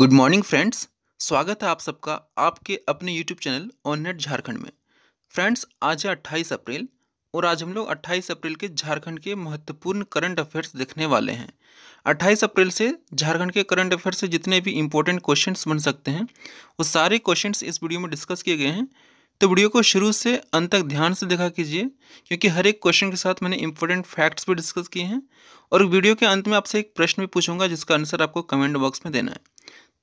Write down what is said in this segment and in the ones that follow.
good morning friends स्वागत है आप सबका आपके अपने YouTube channel on net Jharkhand में फ्रेंड्स आज है अट्ठाईस अप्रैल और आज हम लोग 28 अप्रैल के झारखंड के महत्वपूर्ण करंट अफेयर्स देखने वाले हैं 28 अप्रैल से झारखंड के करंट अफेयर्स से जितने भी इंपॉर्टेंट क्वेश्चन बन सकते हैं वो सारे क्वेश्चन इस वीडियो में डिस्कस किए गए हैं तो वीडियो को शुरू से अंत तक ध्यान से देखा कीजिए क्योंकि हर एक क्वेश्चन के साथ मैंने इंपॉर्टेंट फैक्ट्स भी डिस्कस किए हैं और वीडियो के अंत में आपसे एक प्रश्न भी पूछूंगा जिसका आंसर आपको कमेंट बॉक्स में देना है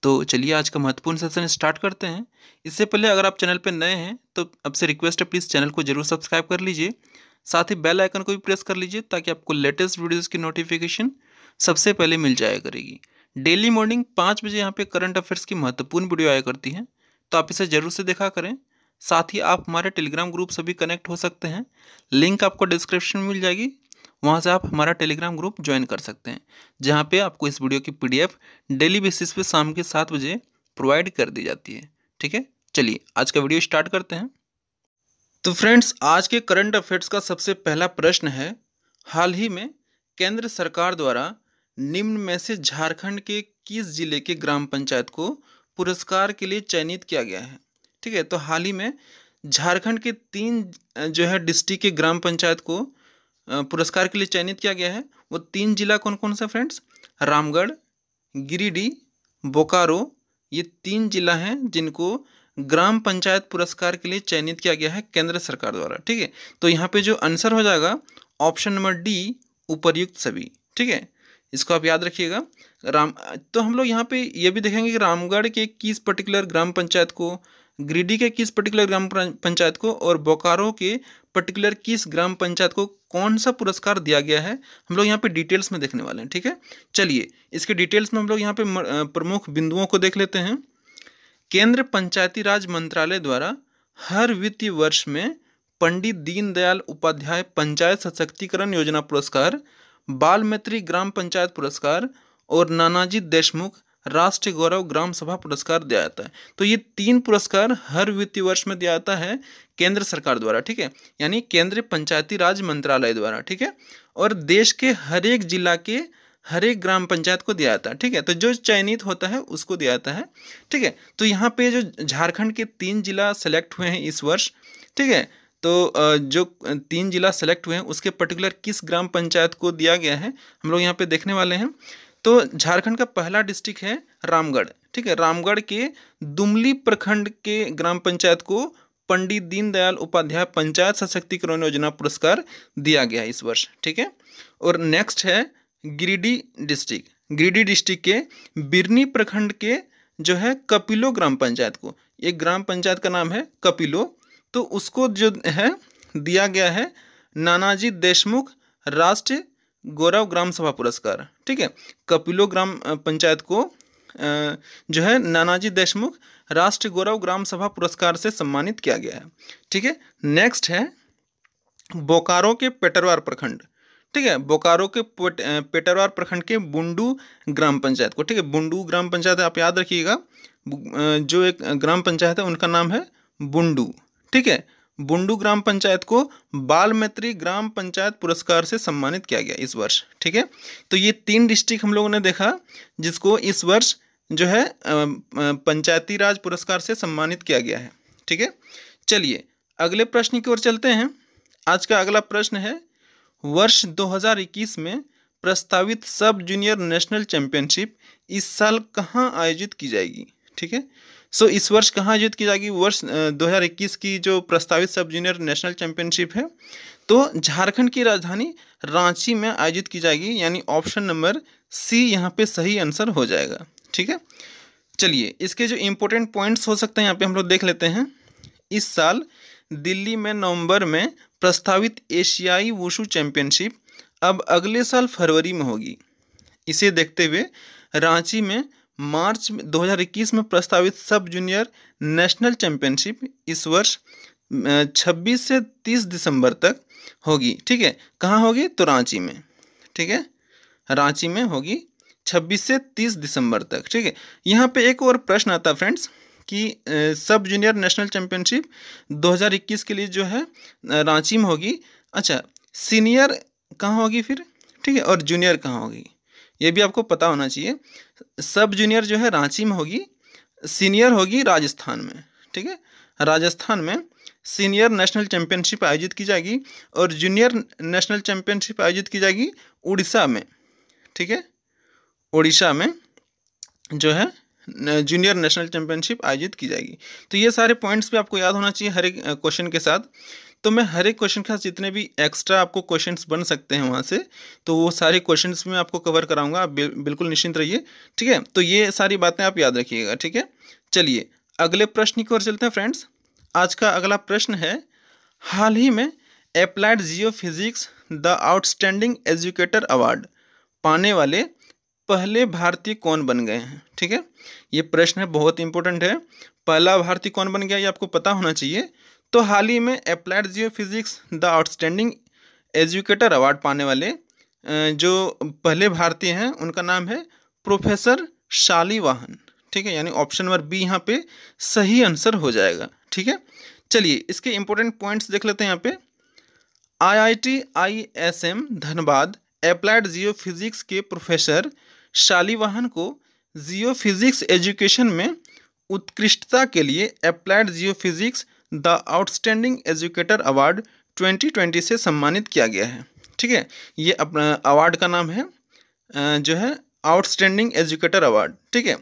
तो चलिए आज का महत्वपूर्ण सेशन स्टार्ट करते हैं इससे पहले अगर आप चैनल पर नए हैं तो आपसे रिक्वेस्ट है प्लीज़ चैनल को जरूर सब्सक्राइब कर लीजिए साथ ही बेल आइकन को भी प्रेस कर लीजिए ताकि आपको लेटेस्ट वीडियोज़ की नोटिफिकेशन सबसे पहले मिल जाया करेगी डेली मॉर्निंग पाँच बजे यहाँ पे करंट अफेयर्स की महत्वपूर्ण वीडियो आया करती है तो आप इसे ज़रूर से देखा करें साथ ही आप हमारे टेलीग्राम ग्रुप से भी कनेक्ट हो सकते हैं लिंक आपको डिस्क्रिप्शन में मिल जाएगी वहाँ से आप हमारा टेलीग्राम ग्रुप ज्वाइन कर सकते हैं जहाँ पे आपको इस वीडियो की पीडीएफ डेली बेसिस पे शाम के सात बजे प्रोवाइड कर दी जाती है ठीक है चलिए आज का वीडियो स्टार्ट करते हैं तो फ्रेंड्स आज के करंट अफेयर्स का सबसे पहला प्रश्न है हाल ही में केंद्र सरकार द्वारा निम्न में से झारखंड के किस जिले के ग्राम पंचायत को पुरस्कार के लिए चयनित किया गया है ठीक है तो हाल ही में झारखंड के तीन जो है डिस्ट्रिक्ट के ग्राम पंचायत को पुरस्कार के लिए चयनित किया गया है वो तीन जिला कौन कौन सा फ्रेंड्स रामगढ़ गिरिडीह बोकारो ये तीन जिला हैं जिनको ग्राम पंचायत पुरस्कार के लिए चयनित किया गया है केंद्र सरकार द्वारा ठीक है तो यहाँ पे जो आंसर हो जाएगा ऑप्शन नंबर डी उपर्युक्त सभी ठीक है इसको आप याद रखिएगा राम तो हम लोग यहाँ पे ये भी देखेंगे कि रामगढ़ के किस पर्टिकुलर ग्राम पंचायत को गिरिडीह के किस पर्टिकुलर ग्राम पंचायत को और बोकारो के पर्टिकुलर किस ग्राम पंचायत को कौन सा पुरस्कार दिया गया है हम लोग यहाँ पे डिटेल्स में देखने वाले हैं ठीक है चलिए इसके डिटेल्स में हम लोग यहाँ पे प्रमुख बिंदुओं को देख लेते हैं केंद्र पंचायती राज मंत्रालय द्वारा हर वित्तीय वर्ष में पंडित दीनदयाल उपाध्याय पंचायत सशक्तिकरण योजना पुरस्कार बाल मैत्री ग्राम पंचायत पुरस्कार और नानाजी देशमुख राष्ट्रीय गौरव ग्राम सभा पुरस्कार दिया जाता है तो ये तीन पुरस्कार हर वित्तीय वर्ष में दिया जाता है केंद्र सरकार द्वारा ठीक है यानी केंद्रीय पंचायती राज मंत्रालय द्वारा ठीक है और देश के हर एक जिला के हर एक ग्राम पंचायत को दिया जाता है ठीक है तो जो चयनित होता है उसको दिया जाता है ठीक है तो यहाँ पे जो झारखंड के तीन जिला सेलेक्ट हुए हैं इस वर्ष ठीक है तो जो तीन जिला सेलेक्ट हुए हैं उसके पर्टिकुलर किस ग्राम पंचायत को दिया गया है हम लोग यहाँ पे देखने वाले हैं तो झारखंड का पहला डिस्ट्रिक्ट है रामगढ़ ठीक है रामगढ़ के दुमली प्रखंड के ग्राम पंचायत को पंडित दीनदयाल उपाध्याय पंचायत सशक्तिकरण योजना पुरस्कार दिया गया है इस वर्ष ठीक है और नेक्स्ट है गिरिडीह डिस्ट्रिक्ट गिरिडीह डिस्ट्रिक्ट के बिरनी प्रखंड के जो है कपिलो ग्राम पंचायत को एक ग्राम पंचायत का नाम है कपिलो तो उसको जो है दिया गया है नानाजी देशमुख राष्ट्रीय गौरव ग्राम सभा पुरस्कार ठीक है कपिलो ग्राम पंचायत को जो है नानाजी देशमुख राष्ट्रीय गौरव ग्राम सभा पुरस्कार से सम्मानित किया गया है ठीक है नेक्स्ट है बोकारो के पेटरवार प्रखंड ठीक है बोकारो के पेट, पेटरवार प्रखंड के बुंडू ग्राम पंचायत को ठीक है बुंडू ग्राम पंचायत आप याद रखिएगा जो एक ग्राम पंचायत है उनका नाम है बुंडू ठीक है बुंडू ग्राम पंचायत को बाल मैत्री ग्राम पंचायत पुरस्कार से सम्मानित किया गया इस वर्ष ठीक है तो ये तीन डिस्ट्रिक्ट हम लोगों ने देखा जिसको इस वर्ष जो है पंचायती राज पुरस्कार से सम्मानित किया गया है ठीक है चलिए अगले प्रश्न की ओर चलते हैं आज का अगला प्रश्न है वर्ष 2021 में प्रस्तावित सब जूनियर नेशनल चैंपियनशिप इस साल कहाँ आयोजित की जाएगी ठीक है सो so, इस वर्ष कहाँ आयोजित की जाएगी वर्ष 2021 की जो प्रस्तावित सब जूनियर नेशनल चैंपियनशिप है तो झारखंड की राजधानी रांची में आयोजित की जाएगी यानी ऑप्शन नंबर सी यहाँ पे सही आंसर हो जाएगा ठीक है चलिए इसके जो इम्पोर्टेंट पॉइंट्स हो सकते हैं यहाँ पे हम लोग देख लेते हैं इस साल दिल्ली में नवंबर में प्रस्तावित एशियाई वुशु चैंपियनशिप अब अगले साल फरवरी में होगी इसे देखते हुए रांची में मार्च 2021 में प्रस्तावित सब जूनियर नेशनल चैंपियनशिप इस वर्ष 26 से 30 दिसंबर तक होगी ठीक है कहाँ होगी तो रांची में ठीक है रांची में होगी 26 से 30 दिसंबर तक ठीक है यहाँ पे एक और प्रश्न आता फ्रेंड्स कि सब जूनियर नेशनल चैंपियनशिप 2021 के लिए जो है रांची में होगी अच्छा सीनियर कहाँ होगी फिर ठीक है और जूनियर कहाँ होगी ये भी आपको पता होना चाहिए सब जूनियर जो है रांची में होगी सीनियर होगी राजस्थान में ठीक है राजस्थान में सीनियर नेशनल चैंपियनशिप आयोजित की जाएगी और जूनियर नेशनल चैंपियनशिप आयोजित की जाएगी उड़ीसा में ठीक है उड़ीसा में जो है जूनियर नेशनल चैंपियनशिप आयोजित की जाएगी तो ये सारे पॉइंट्स भी आपको याद होना चाहिए हर एक क्वेश्चन के साथ तो मैं हर एक क्वेश्चन के साथ जितने भी एक्स्ट्रा आपको क्वेश्चंस बन सकते हैं वहाँ से तो वो सारे क्वेश्चंस में आपको कवर कराऊंगा आप बिल्कुल निश्चिंत रहिए ठीक है तो ये सारी बातें आप याद रखिएगा ठीक है चलिए अगले प्रश्न की ओर चलते हैं फ्रेंड्स आज का अगला प्रश्न है हाल ही में applied geophysics the outstanding educator award पाने वाले पहले भारतीय कौन बन गए हैं ठीक है ये प्रश्न है बहुत इंपॉर्टेंट है पहला भारतीय कौन बन गया ये आपको पता होना चाहिए तो हाल ही में applied geophysics the outstanding educator award पाने वाले जो पहले भारतीय हैं उनका नाम है प्रोफेसर शालीवाहन ठीक है यानी ऑप्शन नंबर बी यहाँ पे सही आंसर हो जाएगा ठीक है चलिए इसके इंपॉर्टेंट पॉइंट्स देख लेते हैं यहाँ पे IIT ISM Dhanbad applied geophysics के प्रोफेसर शालीवाहन को जियो फिज़िक्स एजुकेशन में उत्कृष्टता के लिए applied geophysics the outstanding educator award 2020 से सम्मानित किया गया है ठीक है ये अवार्ड का नाम है जो है आउटस्टैंडिंग एजुकेटर अवार्ड ठीक है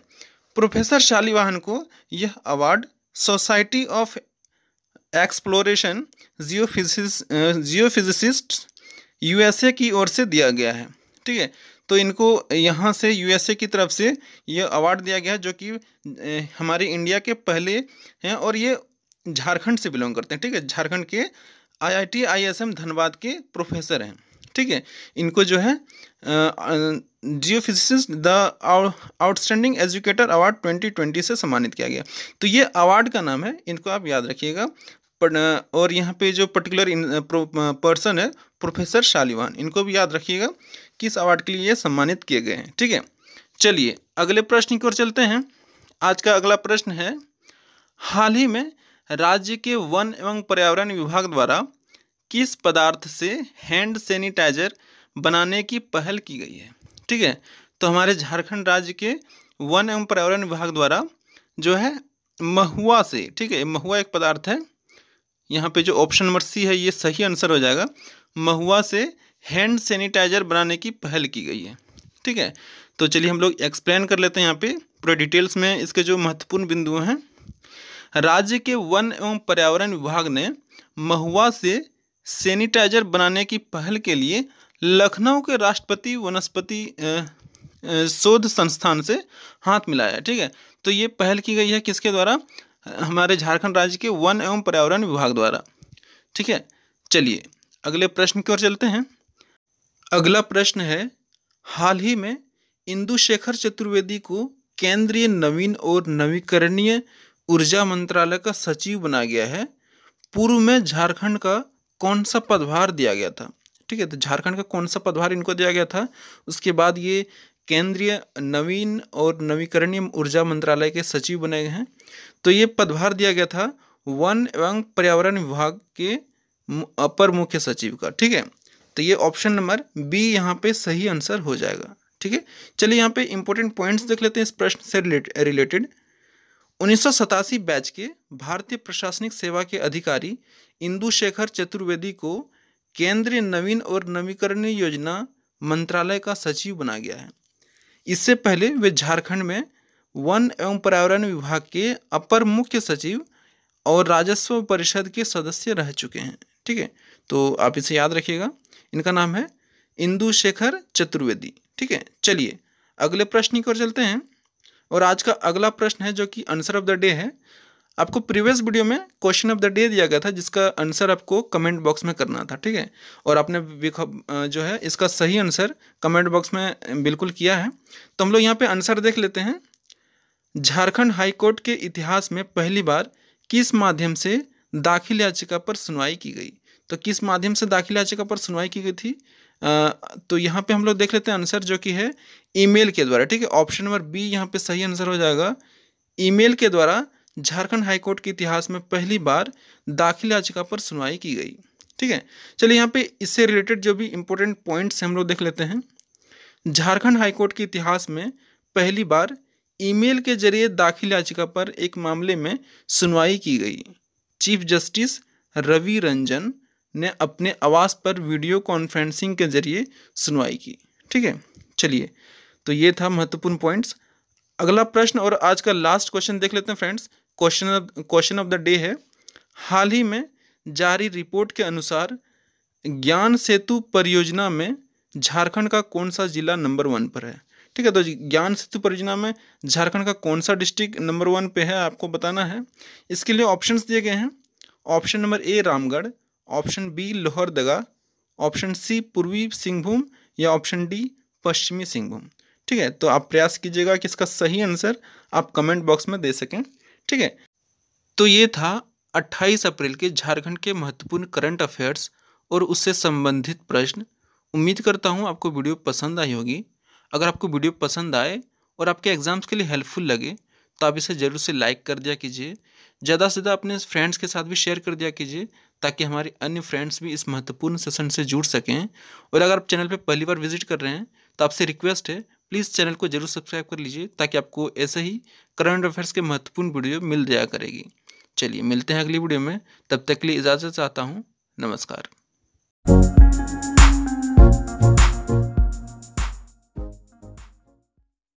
प्रोफेसर शालीवाहन को यह award society of exploration geophysicist USA की ओर से दिया गया है ठीक है तो इनको यहाँ से यूएसए की तरफ से यह अवार्ड दिया गया है जो कि हमारे इंडिया के पहले हैं और ये झारखंड से बिलोंग करते हैं ठीक है झारखंड के आईआईटी आईएसएम धनबाद के प्रोफेसर हैं ठीक है इनको जो है geophysicist the outstanding educator award 2020 से सम्मानित किया गया तो ये अवार्ड का नाम है इनको आप याद रखिएगा और यहाँ पे जो पर्टिकुलर पर्सन है प्रोफेसर शालीवान इनको भी याद रखिएगा कि इस अवार्ड के लिए ये सम्मानित किए गए हैं ठीक है चलिए अगले प्रश्न की ओर चलते हैं आज का अगला प्रश्न है हाल ही में राज्य के वन एवं पर्यावरण विभाग द्वारा किस पदार्थ से हैंड सैनिटाइजर बनाने की पहल की गई है ठीक है तो हमारे झारखंड राज्य के वन एवं पर्यावरण विभाग द्वारा जो है महुआ से ठीक है महुआ एक पदार्थ है यहाँ पे जो ऑप्शन नंबर सी है ये सही आंसर हो जाएगा महुआ से हैंड सैनिटाइजर बनाने की पहल की गई है ठीक है तो चलिए हम लोग एक्सप्लेन कर लेते हैं यहाँ पे पूरे डिटेल्स में इसके जो महत्वपूर्ण बिंदु हैं राज्य के वन एवं पर्यावरण विभाग ने महुआ से सैनिटाइजर बनाने की पहल के लिए लखनऊ के राष्ट्रपति वनस्पति शोध संस्थान से हाथ मिलाया ठीक है तो ये पहल की गई है किसके द्वारा हमारे झारखंड राज्य के वन एवं पर्यावरण विभाग द्वारा ठीक है चलिए अगले प्रश्न की ओर चलते हैं अगला प्रश्न है हाल ही में इंदु शेखर चतुर्वेदी को केंद्रीय नवीन और नवीकरणीय ऊर्जा मंत्रालय का सचिव बनाया गया है पूर्व में झारखंड का कौन सा पदभार दिया गया था ठीक है तो झारखंड का कौन सा पदभार इनको दिया गया था उसके बाद ये केंद्रीय नवीन और नवीकरणीय ऊर्जा मंत्रालय के सचिव बने गए हैं तो ये पदभार दिया गया था वन एवं पर्यावरण विभाग के अपर मुख्य सचिव का ठीक है तो ये ऑप्शन नंबर बी यहाँ पे सही आंसर हो जाएगा ठीक है चलिए यहाँ पे इंपॉर्टेंट पॉइंट्स देख लेते हैं इस प्रश्न से रिलेटेड उन्नीस बैच के भारतीय प्रशासनिक सेवा के अधिकारी इंदु शेखर चतुर्वेदी को केंद्रीय नवीन और नवीकरणीय योजना मंत्रालय का सचिव बना गया है इससे पहले वे झारखंड में वन एवं पर्यावरण विभाग के अपर मुख्य सचिव और राजस्व परिषद के सदस्य रह चुके हैं ठीक है तो आप इसे याद रखिएगा इनका नाम है इंदु शेखर चतुर्वेदी ठीक है चलिए अगले प्रश्न की ओर चलते हैं और आज का अगला प्रश्न है जो कि आंसर ऑफ द डे है आपको प्रीवियस वीडियो में क्वेश्चन ऑफ द डे दिया गया था जिसका आंसर आपको कमेंट बॉक्स में करना था ठीक है और आपने जो है इसका सही आंसर कमेंट बॉक्स में बिल्कुल किया है तो हम लोग यहाँ पे आंसर देख लेते हैं झारखंड हाईकोर्ट के इतिहास में पहली बार किस माध्यम से दाखिल याचिका पर सुनवाई की गई तो किस माध्यम से दाखिल याचिका पर सुनवाई की गई थी तो यहाँ पे हम लोग देख लेते हैं आंसर जो कि है ईमेल के द्वारा ठीक है ऑप्शन नंबर बी यहाँ पे सही आंसर हो जाएगा ईमेल के द्वारा झारखंड हाईकोर्ट के इतिहास में पहली बार दाखिल याचिका पर सुनवाई की गई ठीक है चलिए यहाँ पे इससे रिलेटेड जो भी इम्पोर्टेंट पॉइंट्स हम लोग देख लेते हैं झारखंड हाईकोर्ट के इतिहास में पहली बार ईमेल के जरिए दाखिल याचिका पर एक मामले में सुनवाई की गई चीफ जस्टिस रवि रंजन ने अपने आवास पर वीडियो कॉन्फ्रेंसिंग के जरिए सुनवाई की ठीक है चलिए तो ये था महत्वपूर्ण पॉइंट्स अगला प्रश्न और आज का लास्ट क्वेश्चन देख लेते हैं friends question question of the day है हाल ही में जारी रिपोर्ट के अनुसार ज्ञान सेतु परियोजना में झारखंड का कौन सा जिला नंबर वन पर है ठीक है तो ज्ञान सेतु परियोजना में झारखंड का कौन सा डिस्ट्रिक्ट नंबर वन पे है आपको बताना है इसके लिए ऑप्शंस दिए गए हैं option number A Ramgarh option B Lohardaga option C Purbi Singhbhum या ऑप्शन डी पश्चिमी सिंहभूम ठीक है तो आप प्रयास कीजिएगा कि इसका सही आंसर आप कमेंट बॉक्स में दे सकें ठीक है तो ये था 28 अप्रैल के झारखंड के महत्वपूर्ण करंट अफेयर्स और उससे संबंधित प्रश्न उम्मीद करता हूँ आपको वीडियो पसंद आई होगी अगर आपको वीडियो पसंद आए और आपके एग्ज़ाम्स के लिए हेल्पफुल लगे तो आप इसे ज़रूर से लाइक कर दिया कीजिए ज़्यादा से ज़्यादा अपने फ्रेंड्स के साथ भी शेयर कर दिया कीजिए ताकि हमारे अन्य फ्रेंड्स भी इस महत्वपूर्ण सेशन से जुड़ सकें और अगर आप चैनल पर पहली बार विजिट कर रहे हैं तो आपसे रिक्वेस्ट है प्लीज़ चैनल को जरूर सब्सक्राइब कर लीजिए ताकि आपको ऐसे ही करंट अफेयर्स के महत्वपूर्ण वीडियो मिल जाया करेगी चलिए मिलते हैं अगली वीडियो में तब तक के लिए इजाज़त चाहता हूँ नमस्कार